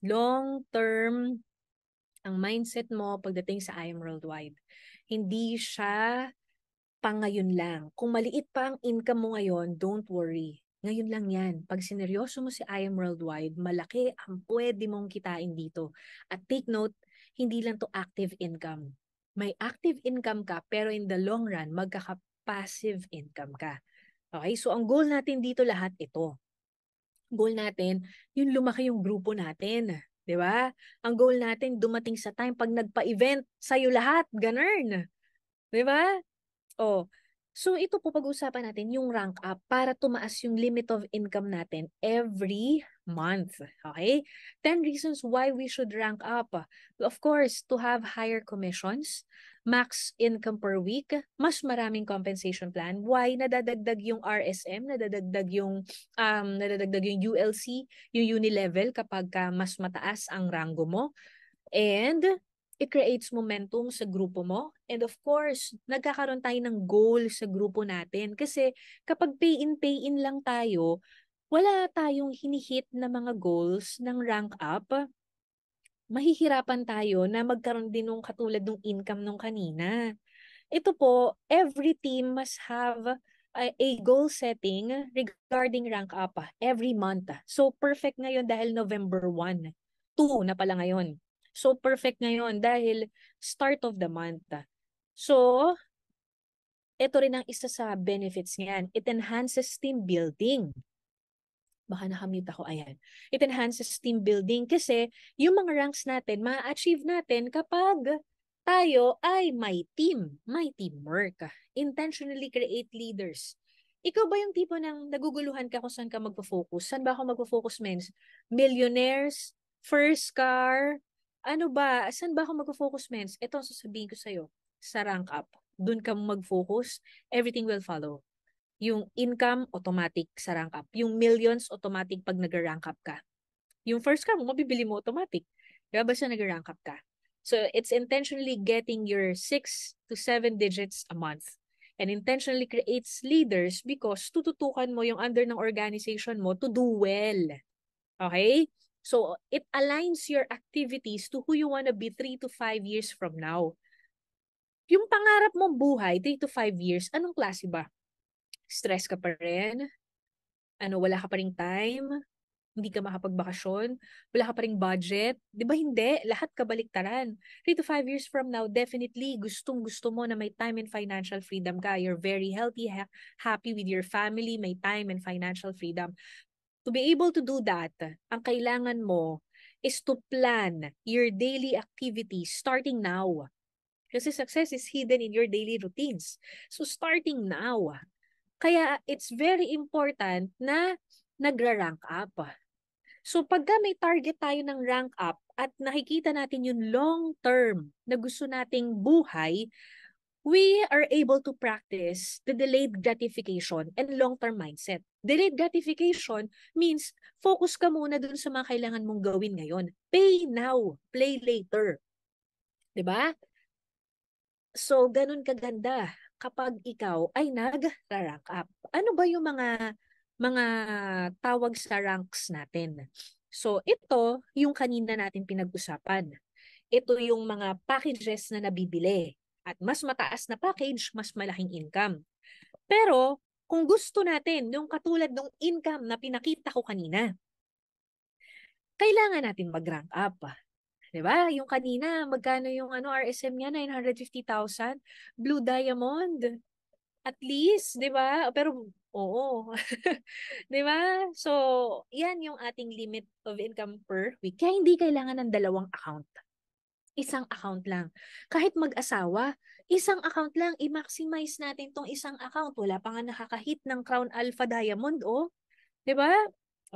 long term ang mindset mo pagdating sa I am worldwide. Hindi siya pangayon lang. Kung maliit pa ang income mo ngayon, don't worry. Ngayon lang yan. Pag sineryoso mo si I am worldwide, malaki ang pwede mong kitain dito. At take note, hindi lang to active income. May active income ka, pero in the long run, magkaka-passive income ka. Okay? So, ang goal natin dito lahat ito goal natin, yung lumaki yung grupo natin. 'di ba? Ang goal natin dumating sa time pag nagpa-event sa'yo lahat, ganern. 'Di ba? Oh, So ito po pag usapan natin yung rank up para tumaas yung limit of income natin every month. Okay? 10 reasons why we should rank up. Of course, to have higher commissions, max income per week, mas maraming compensation plan. Why? Nadadagdag yung RSM, nadadagdag yung, um, nadadagdag yung ULC, yung unilevel kapag ka mas mataas ang rango mo. And it creates momentum sa grupo mo. And of course, nagkakaroon tayo ng goal sa grupo natin. Kasi kapag pay-in, pay-in lang tayo, wala tayong hinihit na mga goals ng rank up, mahihirapan tayo na magkaroon din ng katulad ng income nung kanina. Ito po, every team must have uh, a goal setting regarding rank up ah, every month. Ah. So perfect ngayon dahil November 1. 2 na pala ngayon So, perfect ngayon dahil start of the month. So, ito rin ang isa sa benefits niyan. It enhances team building. Baka nakamute ako, ayan. It enhances team building kasi yung mga ranks natin, ma-achieve natin kapag tayo ay may team, may teamwork. Intentionally create leaders. Ikaw ba yung tipo ng naguguluhan ka kung saan ka magpo-focus? Saan ba ako magpo-focus, men? Millionaires, first car, ano ba, saan ba ako mag-focus, mens? Ito ang sasabihin ko sa'yo, sa rank up. Doon ka mag-focus, everything will follow. Yung income, automatic sa rank up. Yung millions, automatic pag nag-rank up ka. Yung first car mo, mabibili mo automatic. Diba siya nag-rank up ka? So, it's intentionally getting your 6 to 7 digits a month and intentionally creates leaders because tututukan mo yung under ng organization mo to do well. Okay? So it aligns your activities to who you want to be 3 to 5 years from now. Yung pangarap mong buhay, 3 to 5 years, anong klase ba? Stress ka pa rin? Ano, wala ka pa rin time? Hindi ka makapagbakasyon? Wala ka pa rin budget? Di ba hindi? Lahat kabaliktaran. 3 to 5 years from now, definitely, gustong-gusto mo na may time and financial freedom ka. You're very healthy, ha- happy with your family, may time and financial freedom. To be able to do that, ang kailangan mo is to plan your daily activities starting now. Kasi success is hidden in your daily routines. So starting now. Kaya it's very important na nagra-rank up. So pagka may target tayo ng rank up at nakikita natin yung long term na gusto nating buhay, we are able to practice the delayed gratification and long-term mindset. Delayed gratification means focus ka muna dun sa mga kailangan mong gawin ngayon. Pay now, play later. 'Di ba? So, ganun kaganda kapag ikaw ay nag-rank up. Ano ba yung mga mga tawag sa ranks natin? So, ito yung kanina natin pinag-usapan. Ito yung mga packages na nabibili at mas mataas na package, mas malaking income. Pero kung gusto natin yung katulad ng income na pinakita ko kanina, kailangan natin mag-rank up. 'Di ba? Yung kanina, magkano yung ano RSM niya 950,000, Blue Diamond. At least, 'di ba? Pero oo. 'Di ba? So, 'yan yung ating limit of income per week. Kaya hindi kailangan ng dalawang account isang account lang. Kahit mag-asawa, isang account lang, i-maximize natin tong isang account. Wala pa nga nakakahit ng Crown Alpha Diamond, oh. ba? Diba?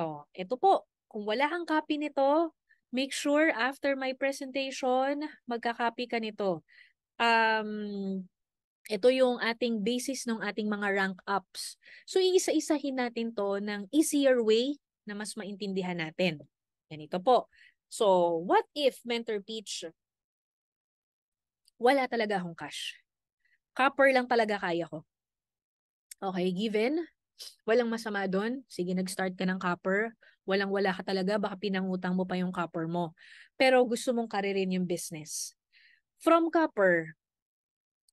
Oh, ito po. Kung wala kang copy nito, make sure after my presentation, magka-copy ka nito. Um, ito yung ating basis ng ating mga rank ups. So, iisa-isahin natin to ng easier way na mas maintindihan natin. Ganito po. So, what if Mentor Peach wala talaga akong cash. Copper lang talaga kaya ko. Okay, given, walang masama doon. Sige, nag-start ka ng copper. Walang-wala ka talaga, baka pinangutang mo pa yung copper mo. Pero gusto mong karirin yung business. From copper,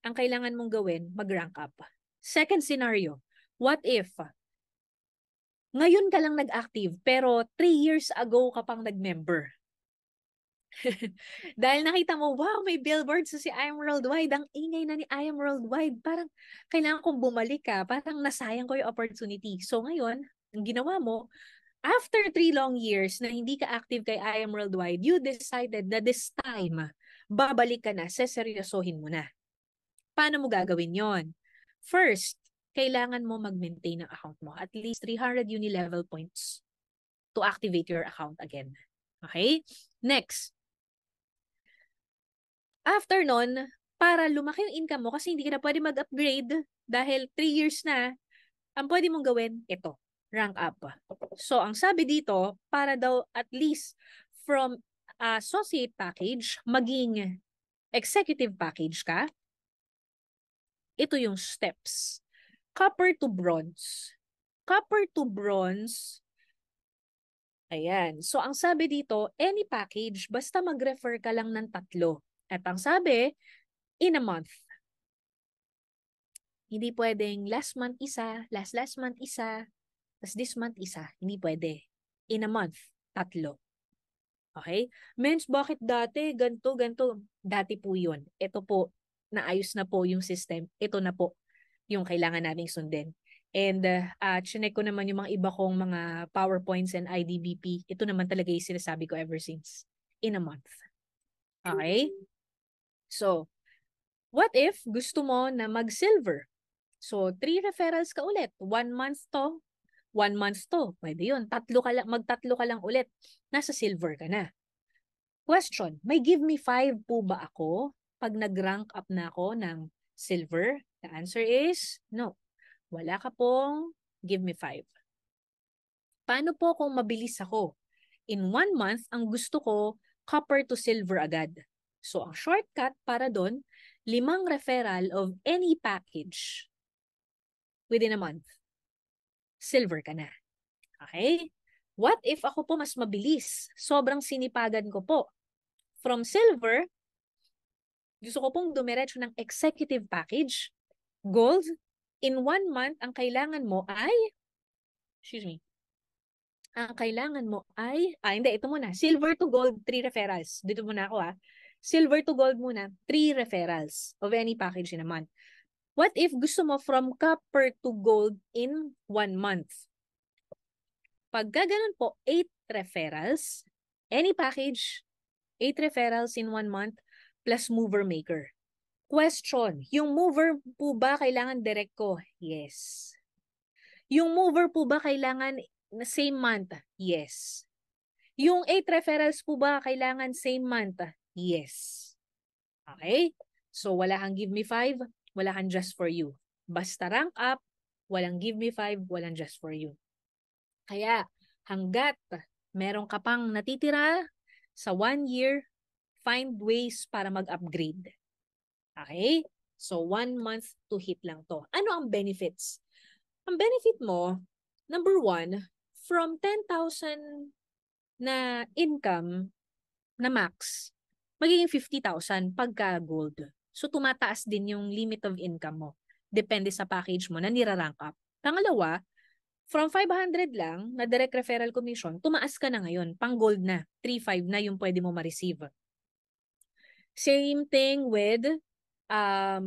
ang kailangan mong gawin, mag-rank up. Second scenario, what if ngayon ka lang nag-active pero 3 years ago ka pang nag-member? Dahil nakita mo, wow, may billboard sa so si I Am Worldwide. Ang ingay na ni I Am Worldwide. Parang kailangan kong bumalik ka. Ah. Parang nasayang ko yung opportunity. So ngayon, ang ginawa mo, after three long years na hindi ka active kay I Am Worldwide, you decided that this time, babalik ka na, seseryosohin mo na. Paano mo gagawin yon? First, kailangan mo mag-maintain ng account mo. At least 300 Unilevel points to activate your account again. Okay? Next, After nun, para lumaki yung income mo kasi hindi ka na pwede mag-upgrade dahil 3 years na, ang pwede mong gawin, ito, rank up. So, ang sabi dito, para daw at least from ah, associate package, maging executive package ka, ito yung steps. Copper to bronze. Copper to bronze, ayan. So, ang sabi dito, any package, basta mag-refer ka lang ng tatlo. At ang sabi, in a month. Hindi pwedeng last month isa, last last month isa, tapos this month isa. Hindi pwede. In a month, tatlo. Okay? Mens, bakit dati? Ganto, ganto. Dati po yun. Ito po, naayos na po yung system. Ito na po yung kailangan nating sundin. And uh, chinek ko naman yung mga iba kong mga PowerPoints and IDBP. Ito naman talaga yung sinasabi ko ever since. In a month. Okay? So, what if gusto mo na mag-silver? So, three referrals ka ulit. One month to, one month to. Pwede yun. Tatlo ka lang, magtatlo ka lang ulit. Nasa silver ka na. Question, may give me five po ba ako pag nag-rank up na ako ng silver? The answer is no. Wala ka pong give me five. Paano po kung mabilis ako? In one month, ang gusto ko, copper to silver agad. So, ang shortcut para doon, limang referral of any package within a month. Silver ka na. Okay? What if ako po mas mabilis? Sobrang sinipagan ko po. From silver, gusto ko pong dumiretso ng executive package. Gold, in one month, ang kailangan mo ay, excuse me, ang kailangan mo ay, ah hindi, ito muna, silver to gold, three referrals. Dito muna ako ah silver to gold muna, three referrals of any package in a month. What if gusto mo from copper to gold in one month? Pag gaganon po, eight referrals, any package, eight referrals in one month, plus mover maker. Question, yung mover po ba kailangan direct ko? Yes. Yung mover po ba kailangan na same month? Yes. Yung eight referrals po ba kailangan same month? yes. Okay? So wala kang give me 5, wala kang just for you. Basta rank up, walang give me 5, walang just for you. Kaya hanggat meron ka pang natitira sa one year, find ways para mag-upgrade. Okay? So one month to hit lang to. Ano ang benefits? Ang benefit mo, number one, from 10,000 na income na max, magiging 50,000 pagka gold. So tumataas din yung limit of income mo. Depende sa package mo na nirarank up. Pangalawa, from 500 lang na direct referral commission, tumaas ka na ngayon, pang gold na, 3.5 na yung pwede mo ma-receive. Same thing with um,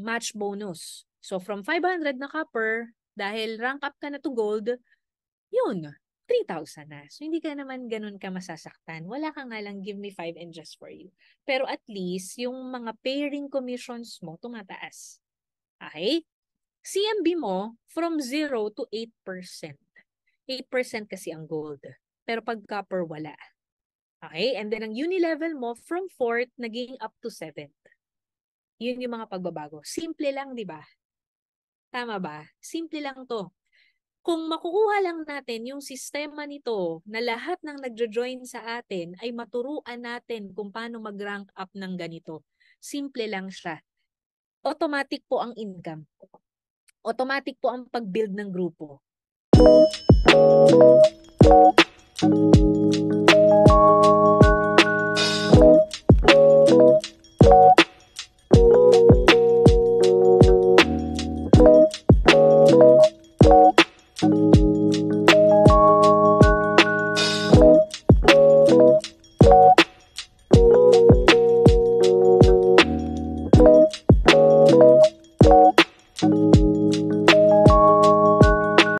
match bonus. So from 500 na copper, dahil rank up ka na to gold, yun, 3,000 na. So, hindi ka naman ganun ka masasaktan. Wala ka nga lang, give me 5 and just for you. Pero at least, yung mga pairing commissions mo, tumataas. Okay? CMB mo, from 0 to 8%. 8% kasi ang gold. Pero pag copper, wala. Okay? And then, ang uni level mo, from 4th, naging up to 7th. Yun yung mga pagbabago. Simple lang, di ba? Tama ba? Simple lang to kung makukuha lang natin yung sistema nito na lahat ng nagjo-join sa atin ay maturuan natin kung paano mag-rank up ng ganito. Simple lang siya. Automatic po ang income. Automatic po ang pag-build ng grupo. Thank you.